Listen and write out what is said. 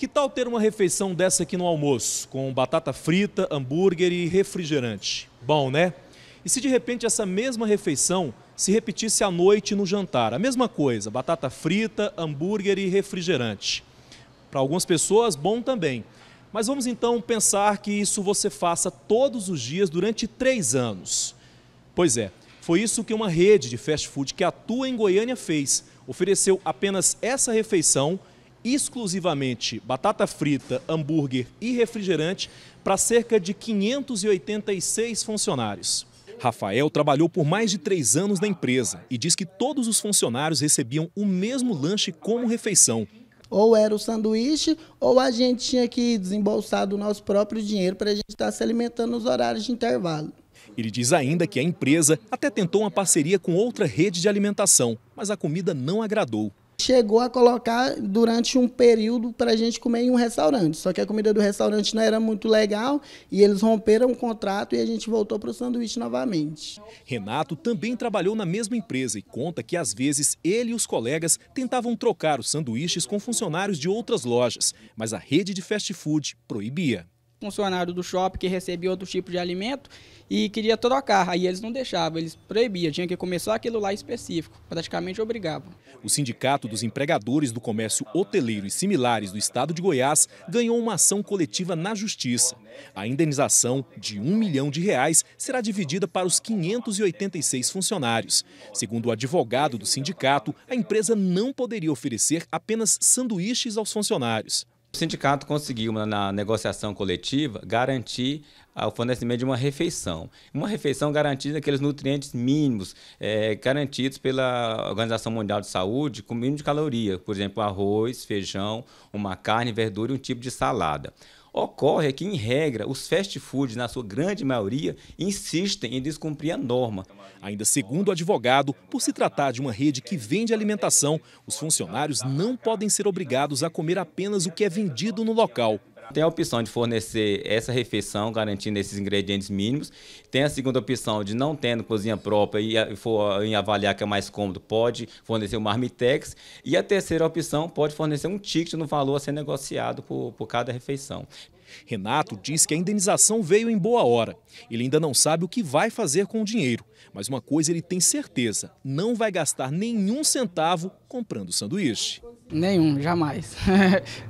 Que tal ter uma refeição dessa aqui no almoço, com batata frita, hambúrguer e refrigerante? Bom, né? E se de repente essa mesma refeição se repetisse à noite no jantar? A mesma coisa, batata frita, hambúrguer e refrigerante. Para algumas pessoas, bom também. Mas vamos então pensar que isso você faça todos os dias durante três anos. Pois é, foi isso que uma rede de fast food que atua em Goiânia fez. Ofereceu apenas essa refeição exclusivamente batata frita, hambúrguer e refrigerante para cerca de 586 funcionários. Rafael trabalhou por mais de três anos na empresa e diz que todos os funcionários recebiam o mesmo lanche como refeição. Ou era o sanduíche, ou a gente tinha que desembolsar do nosso próprio dinheiro para a gente estar tá se alimentando nos horários de intervalo. Ele diz ainda que a empresa até tentou uma parceria com outra rede de alimentação, mas a comida não agradou chegou a colocar durante um período para a gente comer em um restaurante. Só que a comida do restaurante não era muito legal e eles romperam o contrato e a gente voltou para o sanduíche novamente. Renato também trabalhou na mesma empresa e conta que às vezes ele e os colegas tentavam trocar os sanduíches com funcionários de outras lojas, mas a rede de fast food proibia funcionário do shopping que recebia outro tipo de alimento e queria trocar. Aí eles não deixavam, eles proibiam, tinha que começar aquilo lá específico, praticamente obrigavam. O Sindicato dos Empregadores do Comércio Hoteleiro e Similares do Estado de Goiás ganhou uma ação coletiva na Justiça. A indenização de um milhão de reais será dividida para os 586 funcionários. Segundo o advogado do sindicato, a empresa não poderia oferecer apenas sanduíches aos funcionários. O sindicato conseguiu, na negociação coletiva, garantir ao ah, fornecimento de uma refeição. Uma refeição garantida aqueles nutrientes mínimos é, garantidos pela Organização Mundial de Saúde, com mínimo de caloria, por exemplo, arroz, feijão, uma carne, verdura e um tipo de salada. Ocorre que, em regra, os fast foods, na sua grande maioria, insistem em descumprir a norma. Ainda segundo o advogado, por se tratar de uma rede que vende alimentação, os funcionários não podem ser obrigados a comer apenas o que é vendido no local. Tem a opção de fornecer essa refeição, garantindo esses ingredientes mínimos. Tem a segunda opção de não tendo cozinha própria e for ah, em avaliar que é mais cômodo, pode fornecer o marmitex. E a terceira opção pode fornecer um ticket no valor a ser negociado por, por cada refeição. Renato diz que a indenização veio em boa hora. Ele ainda não sabe o que vai fazer com o dinheiro, mas uma coisa ele tem certeza: não vai gastar nenhum centavo comprando sanduíche. Nenhum, jamais.